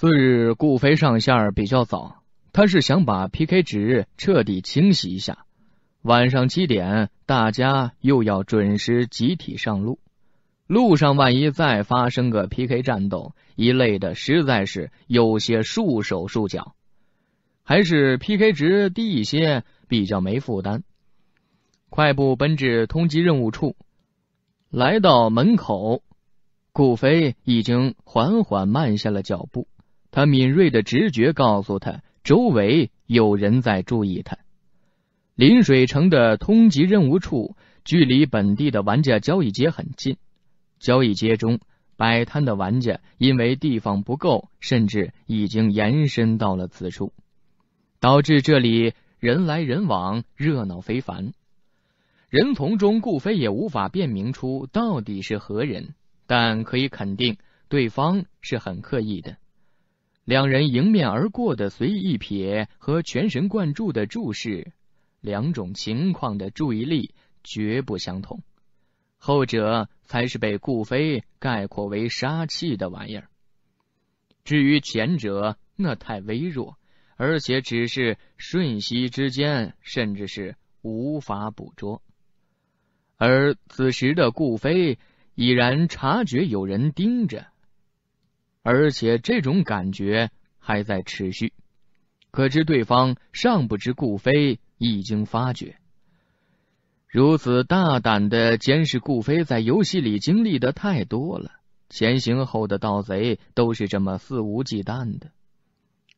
次日，顾飞上线比较早，他是想把 PK 值彻底清洗一下。晚上七点，大家又要准时集体上路，路上万一再发生个 PK 战斗一类的，实在是有些束手束脚，还是 PK 值低一些比较没负担。快步奔至通缉任务处，来到门口，顾飞已经缓缓慢下了脚步。他敏锐的直觉告诉他，周围有人在注意他。临水城的通缉任务处距离本地的玩家交易街很近，交易街中摆摊的玩家因为地方不够，甚至已经延伸到了此处，导致这里人来人往，热闹非凡。人丛中，顾飞也无法辨明出到底是何人，但可以肯定，对方是很刻意的。两人迎面而过的随意一瞥和全神贯注的注视，两种情况的注意力绝不相同。后者才是被顾飞概括为“杀气”的玩意儿。至于前者，那太微弱，而且只是瞬息之间，甚至是无法捕捉。而此时的顾飞已然察觉有人盯着。而且这种感觉还在持续，可知对方尚不知顾飞已经发觉。如此大胆的监视顾飞，在游戏里经历的太多了，前行后的盗贼都是这么肆无忌惮的。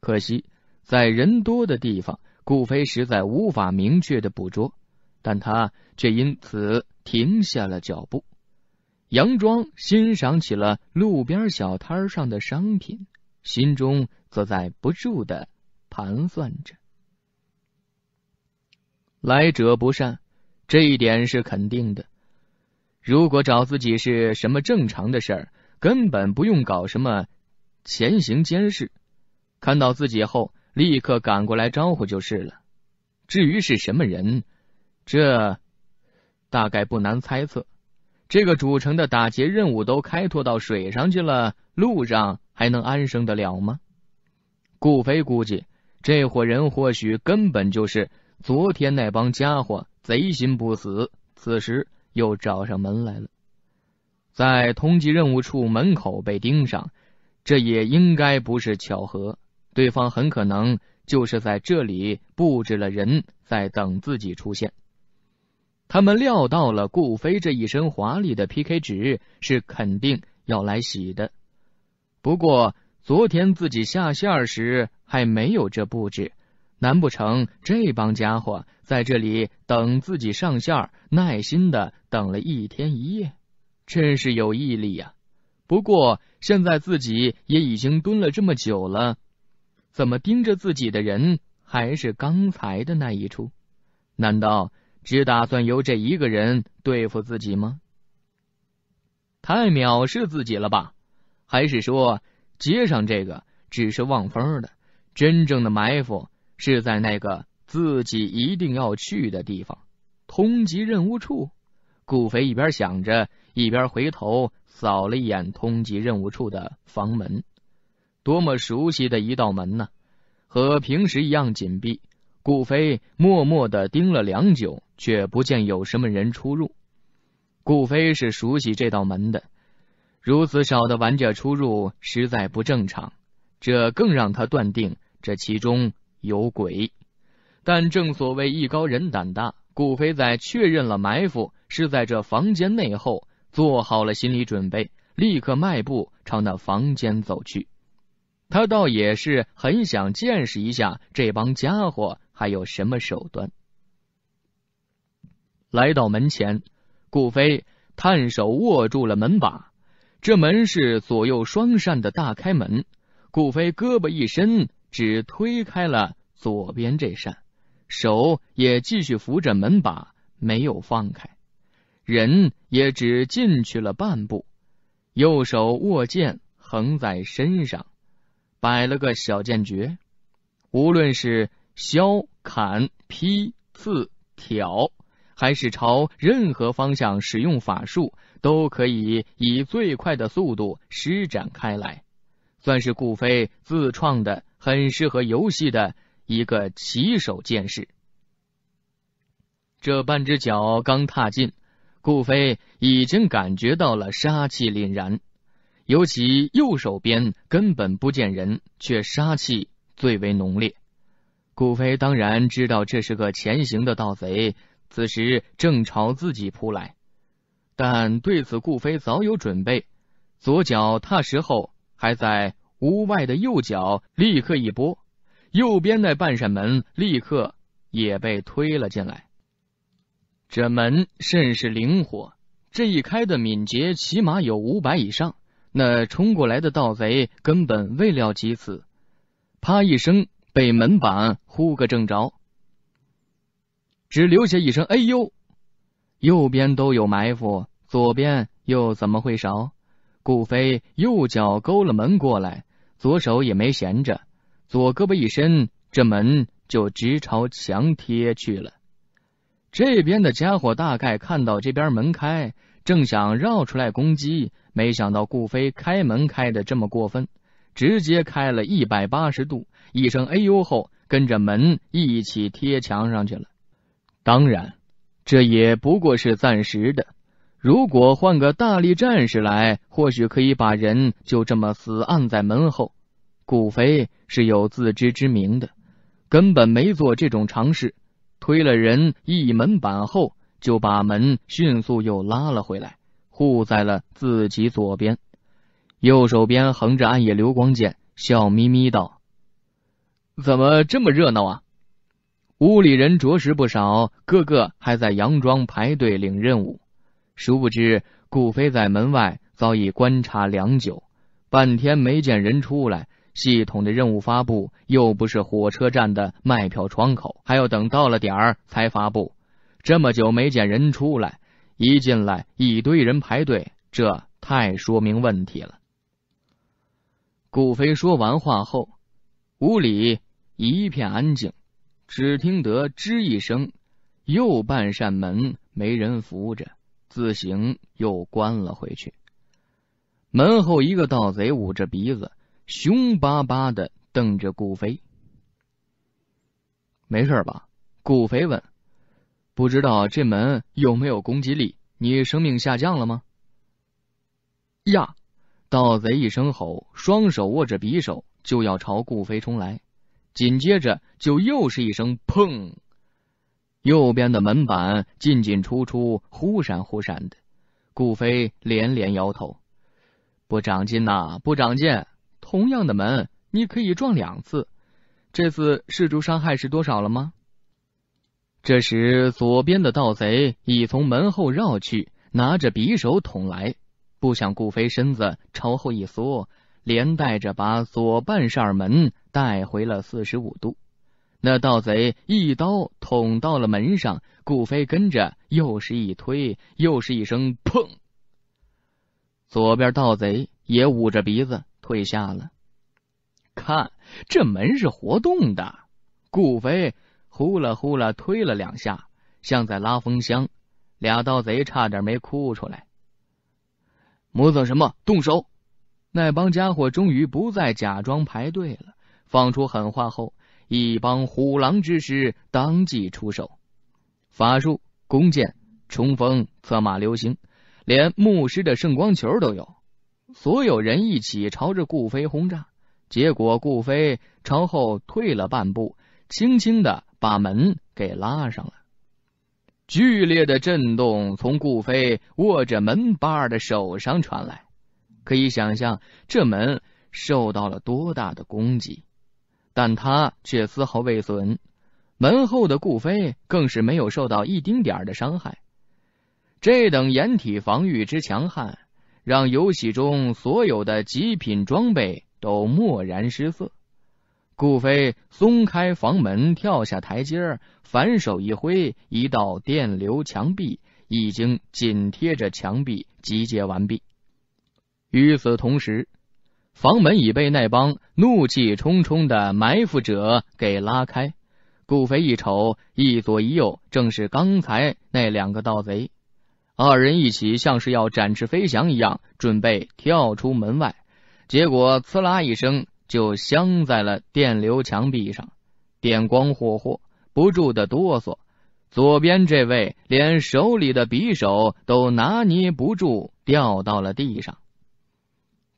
可惜在人多的地方，顾飞实在无法明确的捕捉，但他却因此停下了脚步。佯装欣赏起了路边小摊上的商品，心中则在不住的盘算着。来者不善，这一点是肯定的。如果找自己是什么正常的事儿，根本不用搞什么前行监视。看到自己后，立刻赶过来招呼就是了。至于是什么人，这大概不难猜测。这个主城的打劫任务都开拓到水上去了，路上还能安生得了吗？顾飞估计，这伙人或许根本就是昨天那帮家伙贼心不死，此时又找上门来了。在通缉任务处门口被盯上，这也应该不是巧合，对方很可能就是在这里布置了人在等自己出现。他们料到了顾飞这一身华丽的 PK 值是肯定要来洗的，不过昨天自己下线时还没有这布置，难不成这帮家伙在这里等自己上线，耐心的等了一天一夜，真是有毅力呀！不过现在自己也已经蹲了这么久了，怎么盯着自己的人还是刚才的那一出？难道？只打算由这一个人对付自己吗？太藐视自己了吧？还是说，街上这个只是望风的，真正的埋伏是在那个自己一定要去的地方——通缉任务处？顾飞一边想着，一边回头扫了一眼通缉任务处的房门，多么熟悉的一道门呢，和平时一样紧闭。顾飞默默的盯了良久，却不见有什么人出入。顾飞是熟悉这道门的，如此少的玩家出入实在不正常，这更让他断定这其中有鬼。但正所谓艺高人胆大，顾飞在确认了埋伏是在这房间内后，做好了心理准备，立刻迈步朝那房间走去。他倒也是很想见识一下这帮家伙。还有什么手段？来到门前，顾飞探手握住了门把。这门是左右双扇的大开门。顾飞胳膊一伸，只推开了左边这扇，手也继续扶着门把没有放开，人也只进去了半步。右手握剑横在身上，摆了个小剑诀。无论是。削、砍、劈、刺、挑，还是朝任何方向使用法术，都可以以最快的速度施展开来，算是顾飞自创的，很适合游戏的一个起手剑式。这半只脚刚踏进，顾飞已经感觉到了杀气凛然，尤其右手边根本不见人，却杀气最为浓烈。顾飞当然知道这是个潜行的盗贼，此时正朝自己扑来，但对此顾飞早有准备。左脚踏实后，还在屋外的右脚立刻一拨，右边那半扇门立刻也被推了进来。这门甚是灵活，这一开的敏捷起码有五百以上。那冲过来的盗贼根本未料及此，啪一声。被门板呼个正着，只留下一声“哎呦”。右边都有埋伏，左边又怎么会少？顾飞右脚勾了门过来，左手也没闲着，左胳膊一伸，这门就直朝墙贴去了。这边的家伙大概看到这边门开，正想绕出来攻击，没想到顾飞开门开的这么过分。直接开了一百八十度，一声“哎呦”后，跟着门一起贴墙上去了。当然，这也不过是暂时的。如果换个大力战士来，或许可以把人就这么死按在门后。顾飞是有自知之明的，根本没做这种尝试。推了人一门板后，就把门迅速又拉了回来，护在了自己左边。右手边横着暗夜流光剑，笑眯眯道：“怎么这么热闹啊？屋里人着实不少，个个还在佯装排队领任务。殊不知，顾飞在门外早已观察良久，半天没见人出来。系统的任务发布又不是火车站的卖票窗口，还要等到了点儿才发布。这么久没见人出来，一进来一堆人排队，这太说明问题了。”顾飞说完话后，屋里一片安静，只听得“吱”一声，右半扇门没人扶着，自行又关了回去。门后一个盗贼捂着鼻子，凶巴巴的瞪着顾飞。“没事吧？”顾飞问，“不知道这门有没有攻击力？你生命下降了吗？”呀。盗贼一声吼，双手握着匕首就要朝顾飞冲来，紧接着就又是一声“砰”，右边的门板进进出出，忽闪忽闪的。顾飞连连摇头：“不长进呐，不长进！同样的门，你可以撞两次。这次施主伤害是多少了吗？”这时，左边的盗贼已从门后绕去，拿着匕首捅来。不想，顾飞身子朝后一缩，连带着把左半扇门带回了四十五度。那盗贼一刀捅到了门上，顾飞跟着又是一推，又是一声“砰”，左边盗贼也捂着鼻子退下了。看，这门是活动的。顾飞呼啦呼啦推了两下，像在拉风箱，俩盗贼差点没哭出来。磨蹭什么？动手！那帮家伙终于不再假装排队了。放出狠话后，一帮虎狼之师当即出手，法术、弓箭、冲锋、策马流星，连牧师的圣光球都有。所有人一起朝着顾飞轰炸。结果，顾飞朝后退了半步，轻轻的把门给拉上了。剧烈的震动从顾飞握着门把的手上传来，可以想象这门受到了多大的攻击，但他却丝毫未损。门后的顾飞更是没有受到一丁点儿的伤害。这等掩体防御之强悍，让游戏中所有的极品装备都蓦然失色。顾飞松开房门，跳下台阶，反手一挥，一道电流墙壁已经紧贴着墙壁集结完毕。与此同时，房门已被那帮怒气冲冲的埋伏者给拉开。顾飞一瞅，一左一右，正是刚才那两个盗贼。二人一起像是要展翅飞翔一样，准备跳出门外，结果“刺啦”一声。就镶在了电流墙壁上，电光霍霍，不住的哆嗦。左边这位连手里的匕首都拿捏不住，掉到了地上。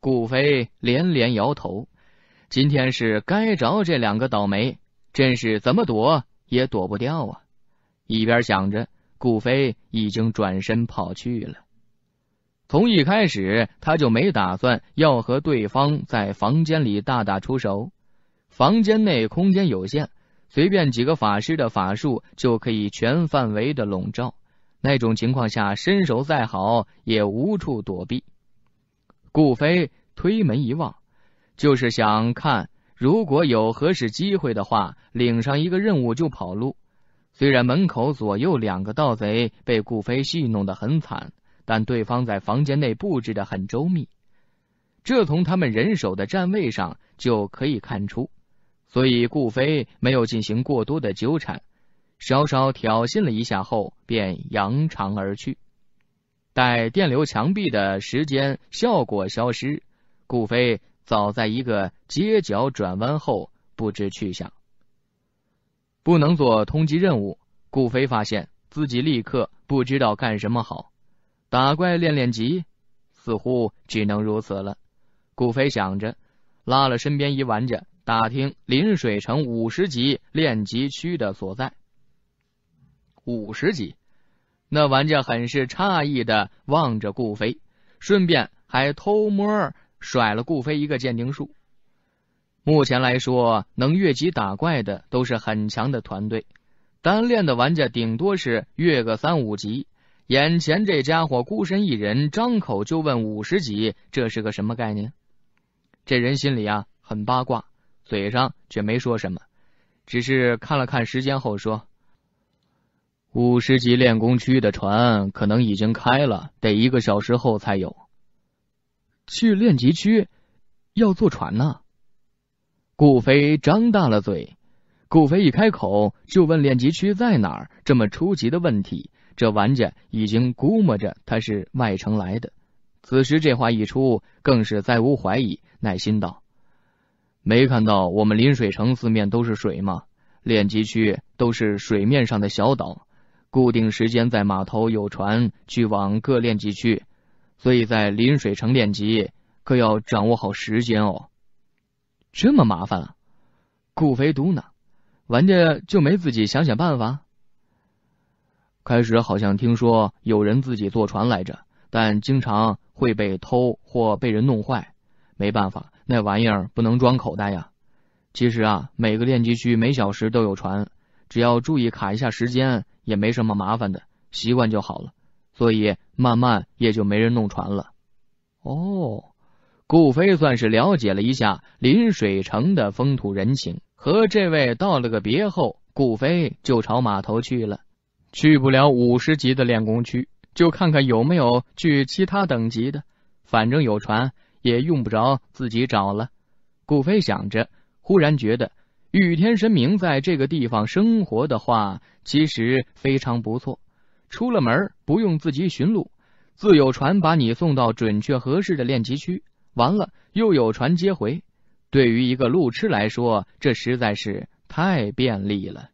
顾飞连连摇头，今天是该着这两个倒霉，真是怎么躲也躲不掉啊！一边想着，顾飞已经转身跑去了。从一开始，他就没打算要和对方在房间里大打出手。房间内空间有限，随便几个法师的法术就可以全范围的笼罩。那种情况下，身手再好也无处躲避。顾飞推门一望，就是想看，如果有合适机会的话，领上一个任务就跑路。虽然门口左右两个盗贼被顾飞戏弄的很惨。但对方在房间内布置的很周密，这从他们人手的站位上就可以看出。所以顾飞没有进行过多的纠缠，稍稍挑衅了一下后便扬长而去。待电流墙壁的时间效果消失，顾飞早在一个街角转弯后不知去向。不能做通缉任务，顾飞发现自己立刻不知道干什么好。打怪练练级，似乎只能如此了。顾飞想着，拉了身边一玩家打听临水城五十级练级区的所在。五十级，那玩家很是诧异的望着顾飞，顺便还偷摸甩了顾飞一个鉴定术。目前来说，能越级打怪的都是很强的团队，单练的玩家顶多是越个三五级。眼前这家伙孤身一人，张口就问五十级，这是个什么概念？这人心里啊很八卦，嘴上却没说什么，只是看了看时间后说：“五十级练功区的船可能已经开了，得一个小时后才有。”去练级区要坐船呢？顾飞张大了嘴。顾飞一开口就问练级区在哪儿，这么初级的问题。这玩家已经估摸着他是外城来的，此时这话一出，更是再无怀疑，耐心道：“没看到我们临水城四面都是水吗？练级区都是水面上的小岛，固定时间在码头有船去往各练级区，所以在临水城练级，可要掌握好时间哦。”这么麻烦啊！顾飞嘟囔：“玩家就没自己想想办法？”开始好像听说有人自己坐船来着，但经常会被偷或被人弄坏，没办法，那玩意儿不能装口袋呀。其实啊，每个练级区每小时都有船，只要注意卡一下时间，也没什么麻烦的，习惯就好了。所以慢慢也就没人弄船了。哦，顾飞算是了解了一下临水城的风土人情，和这位道了个别后，顾飞就朝码头去了。去不了五十级的练功区，就看看有没有去其他等级的。反正有船，也用不着自己找了。顾飞想着，忽然觉得御天神明在这个地方生活的话，其实非常不错。出了门不用自己寻路，自有船把你送到准确合适的练级区，完了又有船接回。对于一个路痴来说，这实在是太便利了。